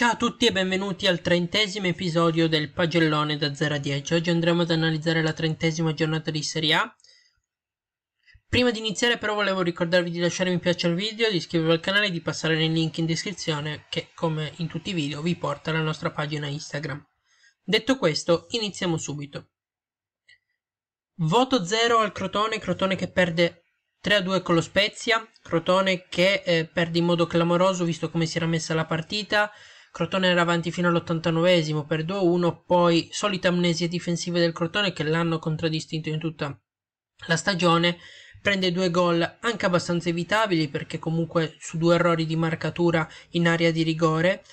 Ciao a tutti e benvenuti al trentesimo episodio del pagellone da 0 a 10. Oggi andremo ad analizzare la trentesima giornata di Serie A. Prima di iniziare però volevo ricordarvi di lasciare mi piace al video, di iscrivervi al canale e di passare nel link in descrizione che come in tutti i video vi porta alla nostra pagina Instagram. Detto questo, iniziamo subito. Voto 0 al Crotone, Crotone che perde 3-2 a con lo Spezia, Crotone che eh, perde in modo clamoroso visto come si era messa la partita, Crotone era avanti fino all'89esimo per 2-1, poi solita amnesia difensiva del Crotone che l'hanno contraddistinto in tutta la stagione, prende due gol anche abbastanza evitabili perché comunque su due errori di marcatura in area di rigore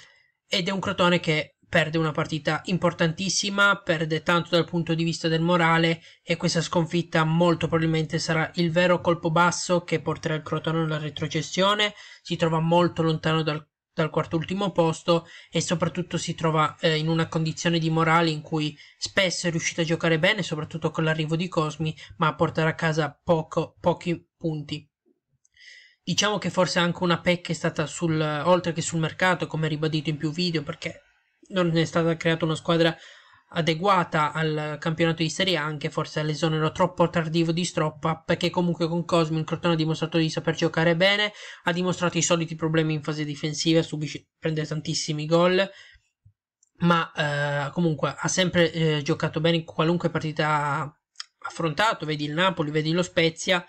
ed è un Crotone che perde una partita importantissima, perde tanto dal punto di vista del morale e questa sconfitta molto probabilmente sarà il vero colpo basso che porterà il Crotone alla retrocessione, si trova molto lontano dal dal quarto ultimo posto e soprattutto si trova eh, in una condizione di morale in cui spesso è riuscito a giocare bene, soprattutto con l'arrivo di Cosmi, ma a portare a casa poco, pochi punti. Diciamo che forse anche una pecca è stata sul, oltre che sul mercato, come ribadito in più video, perché non è stata creata una squadra adeguata al campionato di Serie A anche forse all'esonero troppo tardivo di Stroppa perché comunque con Cosmi il Crotone ha dimostrato di saper giocare bene ha dimostrato i soliti problemi in fase difensiva subisce, prende tantissimi gol ma eh, comunque ha sempre eh, giocato bene in qualunque partita affrontato vedi il Napoli, vedi lo Spezia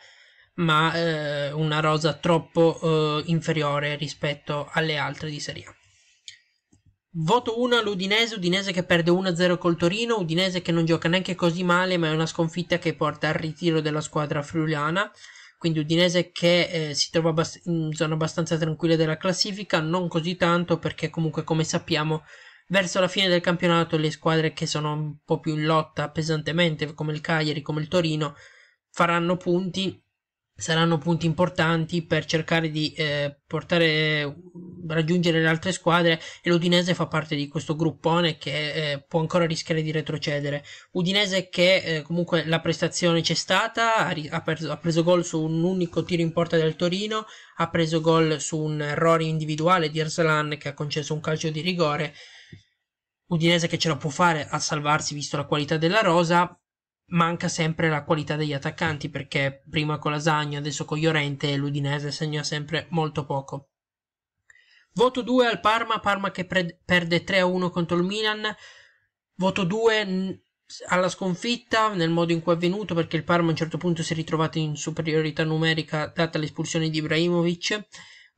ma eh, una rosa troppo eh, inferiore rispetto alle altre di Serie A Voto 1 all'Udinese, Udinese che perde 1-0 col Torino, Udinese che non gioca neanche così male, ma è una sconfitta che porta al ritiro della squadra friuliana, Quindi Udinese che eh, si trova abbast- in zona abbastanza tranquilla della classifica, non così tanto perché comunque come sappiamo verso la fine del campionato le squadre che sono un po' più in lotta pesantemente come il Cagliari, come il Torino, faranno punti saranno punti importanti per cercare di eh, portare, raggiungere le altre squadre e l'Udinese fa parte di questo gruppone che eh, può ancora rischiare di retrocedere. Udinese che eh, comunque la prestazione c'è stata, ha, ha, perso, ha preso gol su un unico tiro in porta del Torino, ha preso gol su un errore individuale di Ersalan che ha concesso un calcio di rigore. Udinese che ce la può fare a salvarsi visto la qualità della rosa, manca sempre la qualità degli attaccanti perché prima con Lasagna, adesso con Llorente l'Udinese segna sempre molto poco. Voto 2 al Parma, Parma che pre- perde 3-1 contro il Milan. Voto 2 alla sconfitta nel modo in cui è avvenuto perché il Parma a un certo punto si è ritrovato in superiorità numerica data l'espulsione di Ibrahimovic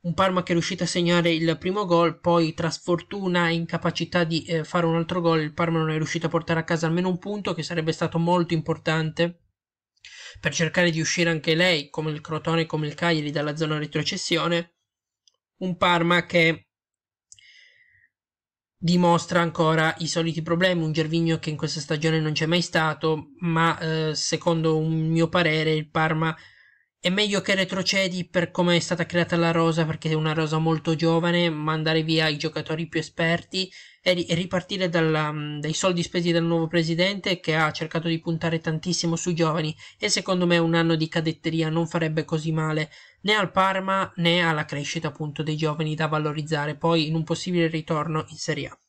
un Parma che è riuscito a segnare il primo gol, poi tra sfortuna e incapacità di eh, fare un altro gol il Parma non è riuscito a portare a casa almeno un punto che sarebbe stato molto importante per cercare di uscire anche lei, come il Crotone e come il Cagliari, dalla zona retrocessione. Un Parma che dimostra ancora i soliti problemi, un Gervigno che in questa stagione non c'è mai stato, ma eh, secondo un mio parere il Parma è meglio che retrocedi per come è stata creata la rosa, perché è una rosa molto giovane, mandare via i giocatori più esperti e, ripartire dalla, mm, dai soldi spesi dal nuovo presidente che ha cercato di puntare tantissimo sui giovani e secondo me un anno di cadetteria non farebbe così male né al Parma né alla crescita appunto dei giovani da valorizzare poi in un possibile ritorno in Serie A.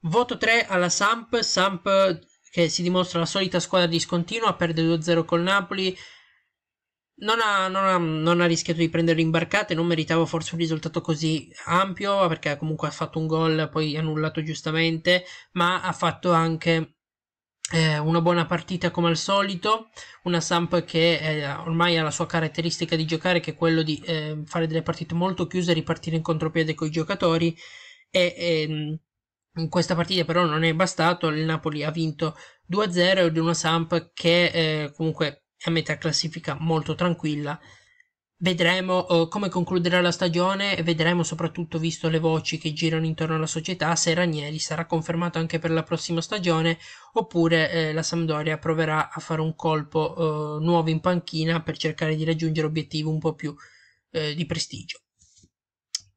Voto 3 alla Samp, Samp che si dimostra la solita squadra discontinua, perde 2-0 col Napoli, non ha, non, ha, non ha, rischiato di prendere imbarcate, non meritava forse un risultato così ampio, perché comunque ha fatto un gol, poi annullato giustamente, ma ha fatto anche eh, una buona partita come al solito, una Samp che eh, ormai ha la sua caratteristica di giocare, che è quello di eh, fare delle partite molto chiuse, e ripartire in contropiede con i giocatori e... e ehm, in questa partita però non è bastato, il Napoli ha vinto 2-0 di una Samp che eh, comunque è a metà classifica molto tranquilla. Vedremo eh, come concluderà la stagione e vedremo soprattutto, visto le voci che girano intorno alla società, se Ranieri sarà confermato anche per la prossima stagione oppure eh, la Sampdoria proverà a fare un colpo eh, nuovo in panchina per cercare di raggiungere obiettivi un po' più eh, di prestigio.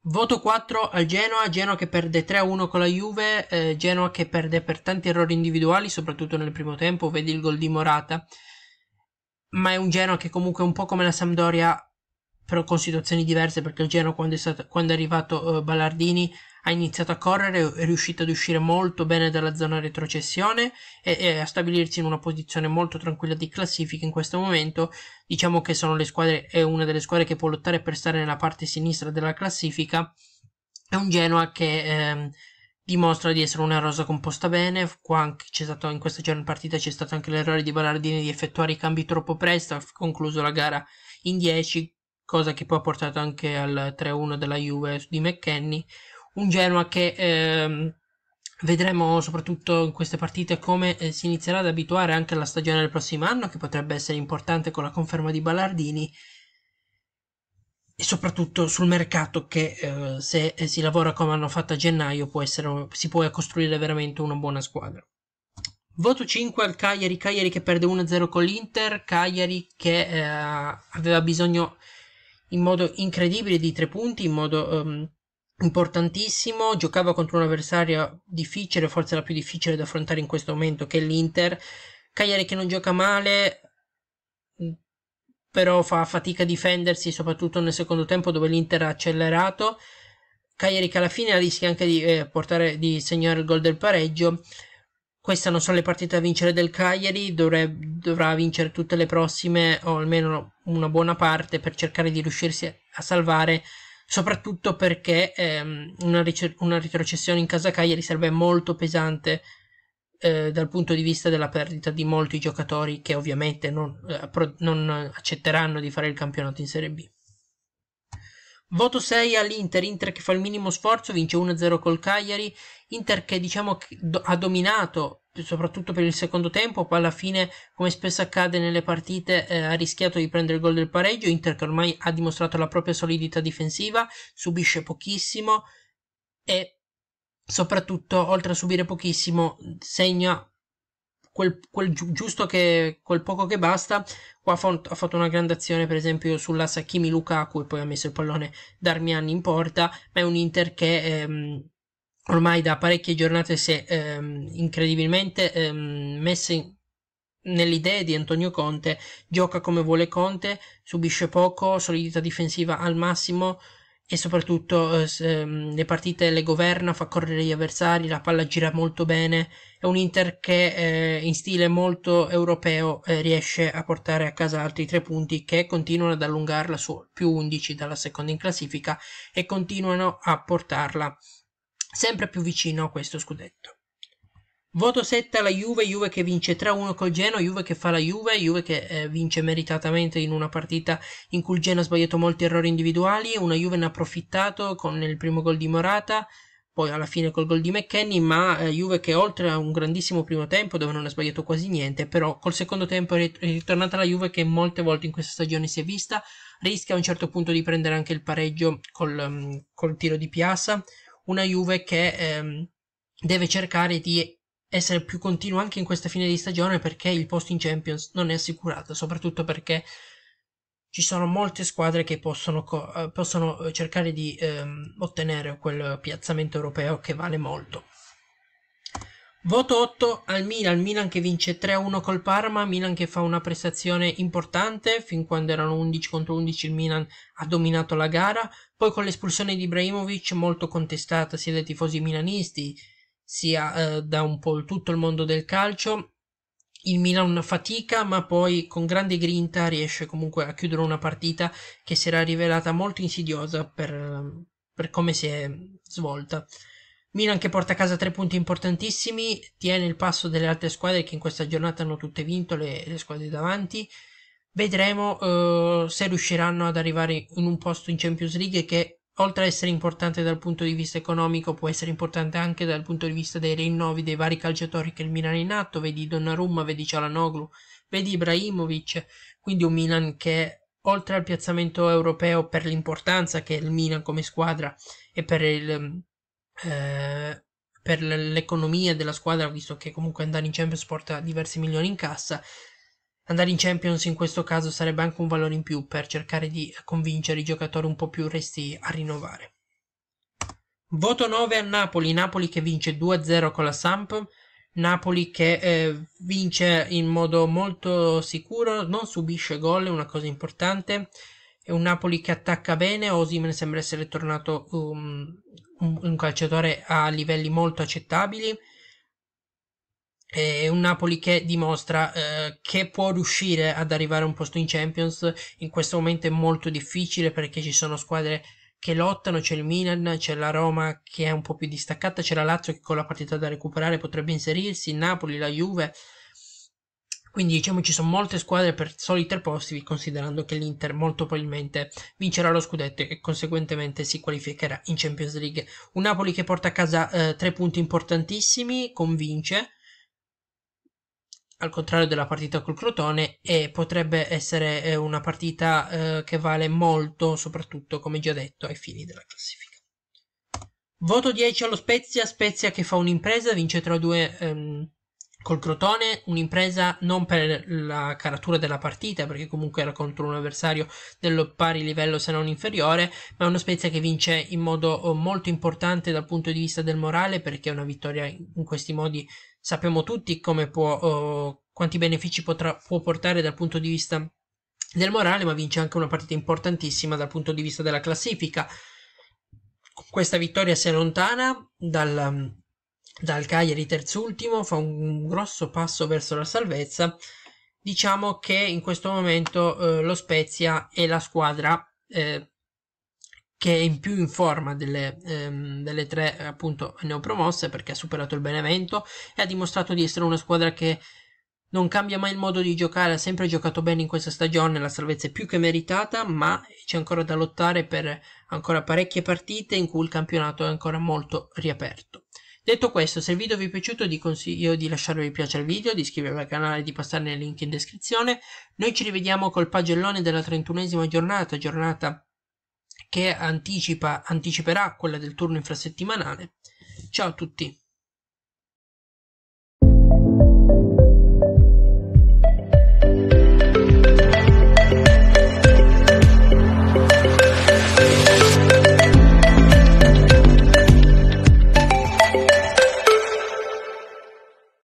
Voto 4 al Genoa, Genoa che perde 3-1 con la Juve, eh, Genoa che perde per tanti errori individuali, soprattutto nel primo tempo, vedi il gol di Morata, ma è un Genoa che comunque è un po' come la Sampdoria, però con situazioni diverse, perché il Genoa quando è, stato, quando è arrivato eh, Ballardini ha iniziato a correre, è riuscito ad uscire molto bene dalla zona retrocessione e, e, a stabilirsi in una posizione molto tranquilla di classifica in questo momento. Diciamo che sono le squadre, è una delle squadre che può lottare per stare nella parte sinistra della classifica. È un Genoa che ehm, dimostra di essere una rosa composta bene. Qua stato, in questa partita c'è stato anche l'errore di Ballardini di effettuare i cambi troppo presto, ha concluso la gara in 10, cosa che poi ha portato anche al 3-1 della Juve di McKenny un Genoa che ehm, vedremo soprattutto in queste partite come eh, si inizierà ad abituare anche alla stagione del prossimo anno che potrebbe essere importante con la conferma di Ballardini e soprattutto sul mercato che eh, se eh, si lavora come hanno fatto a gennaio può essere, si può costruire veramente una buona squadra. Voto 5 al Cagliari, Cagliari che perde 1-0 con l'Inter, Cagliari che eh, aveva bisogno in modo incredibile di tre punti, in modo um, importantissimo, giocava contro un avversario difficile, forse la più difficile da affrontare in questo momento che è l'Inter. Cagliari che non gioca male, però fa fatica a difendersi, soprattutto nel secondo tempo dove l'Inter ha accelerato. Cagliari che alla fine rischia anche di, eh, portare, di segnare il gol del pareggio. Queste non sono le partite da vincere del Cagliari, dovrebbe, dovrà vincere tutte le prossime o almeno una buona parte per cercare di riuscirsi a salvare soprattutto perché ehm, una, ricer- una, retrocessione in casa Cagliari sarebbe molto pesante eh, dal punto di vista della perdita di molti giocatori che ovviamente non, eh, pro- non accetteranno di fare il campionato in Serie B. Voto 6 all'Inter, Inter che fa il minimo sforzo, vince 1-0 col Cagliari, Inter che diciamo ha dominato soprattutto per il secondo tempo, poi alla fine come spesso accade nelle partite eh, ha rischiato di prendere il gol del pareggio, Inter che ormai ha dimostrato la propria solidità difensiva, subisce pochissimo e soprattutto oltre a subire pochissimo segna quel, quel giusto che, quel poco che basta. Qua ha fatto una grande azione, per esempio, sulla Sakimi Lukaku e poi ha messo il pallone Darmian in porta, ma è un Inter che ehm, ormai da parecchie giornate si è ehm, incredibilmente ehm, messa in nell'idea di Antonio Conte, gioca come vuole Conte, subisce poco, solidità difensiva al massimo, e soprattutto eh, ehm, le partite le governa, fa correre gli avversari, la palla gira molto bene, è un Inter che eh, in stile molto europeo eh, riesce a portare a casa altri tre punti che continuano ad allungarla su più 11 dalla seconda in classifica e continuano a portarla sempre più vicino a questo scudetto. Voto 7 alla Juve, Juve che vince 3-1 col Geno, Juve che fa la Juve, Juve che eh, vince meritatamente in una partita in cui il Geno ha sbagliato molti errori individuali, una Juve ne ha approfittato con il primo gol di Morata, poi alla fine col gol di McKenny, ma eh, Juve che oltre a un grandissimo primo tempo dove non ha sbagliato quasi niente, però col secondo tempo è ritornata la Juve che molte volte in questa stagione si è vista, rischia a un certo punto di prendere anche il pareggio col, mm, col tiro di Piazza, una Juve che... Eh, deve cercare di essere più continuo anche in questa fine di stagione perché il posto in Champions non è assicurato, soprattutto perché ci sono molte squadre che possono, eh, possono eh, cercare di ehm, ottenere quel piazzamento europeo che vale molto. Voto 8 al Milan, Milan che vince 3-1 col Parma, Milan che fa una prestazione importante, fin quando erano 11 contro 11 il Milan ha dominato la gara, poi con l'espulsione di Ibrahimovic molto contestata sia dai tifosi milanisti sia eh, da un po' tutto il mondo del calcio. Il Milan fatica, ma poi con grande grinta riesce comunque a chiudere una partita che si era rivelata molto insidiosa per, per come si è svolta. Milan che porta a casa tre punti importantissimi, tiene il passo delle altre squadre che in questa giornata hanno tutte vinto le, le squadre davanti. Vedremo eh, se riusciranno ad arrivare in un posto in Champions League che oltre ad essere importante dal punto di vista economico, può essere importante anche dal punto di vista dei rinnovi dei vari calciatori che il Milan è in atto, vedi Donnarumma, vedi Cialanoglu, vedi Ibrahimovic, quindi un Milan che oltre al piazzamento europeo per l'importanza che il Milan come squadra e per, il, eh, per l'economia della squadra, visto che comunque andare in Champions porta diversi milioni in cassa, Andare in Champions in questo caso sarebbe anche un valore in più per cercare di convincere i giocatori un po' più resti a rinnovare. Voto 9 a Napoli, Napoli che vince 2-0 con la Samp, Napoli che eh, vince in modo molto sicuro, non subisce gol, è una cosa importante, è un Napoli che attacca bene, Osimene sembra essere tornato um, un, un calciatore a livelli molto accettabili, è un Napoli che dimostra eh, che può riuscire ad arrivare a un posto in Champions in questo momento è molto difficile perché ci sono squadre che lottano, c'è il Milan, c'è la Roma che è un po' più distaccata, c'è la Lazio che con la partita da recuperare potrebbe inserirsi, il Napoli, la Juve. Quindi diciamo ci sono molte squadre per soli tre posti, considerando che l'Inter molto probabilmente vincerà lo scudetto e conseguentemente si qualificherà in Champions League. Un Napoli che porta a casa eh, tre punti importantissimi, convince, al contrario della partita col Crotone e potrebbe essere eh, una partita eh, che vale molto, soprattutto come già detto, ai fini della classifica. Voto 10 allo Spezia, Spezia che fa un'impresa, vince 3-2 ehm, col Crotone, un'impresa non per la caratura della partita, perché comunque era contro un avversario dello pari livello se non inferiore, ma uno Spezia che vince in modo oh, molto importante dal punto di vista del morale, perché è una vittoria in questi modi sappiamo tutti come può, oh, quanti benefici potrà, può portare dal punto di vista del morale, ma vince anche una partita importantissima dal punto di vista della classifica. Questa vittoria si allontana dal, dal Cagliari terzultimo, fa un grosso passo verso la salvezza. Diciamo che in questo momento eh, lo Spezia è la squadra eh, che è in più in forma delle, ehm, delle, tre appunto neopromosse perché ha superato il Benevento e ha dimostrato di essere una squadra che non cambia mai il modo di giocare, ha sempre giocato bene in questa stagione, la salvezza è più che meritata, ma c'è ancora da lottare per ancora parecchie partite in cui il campionato è ancora molto riaperto. Detto questo, se il video vi è piaciuto vi consiglio di lasciarvi piace al video, di iscrivervi al canale e di passare nel link in descrizione. Noi ci rivediamo col pagellone della 31esima giornata, giornata che anticipa, anticiperà quella del turno infrasettimanale. Ciao a tutti!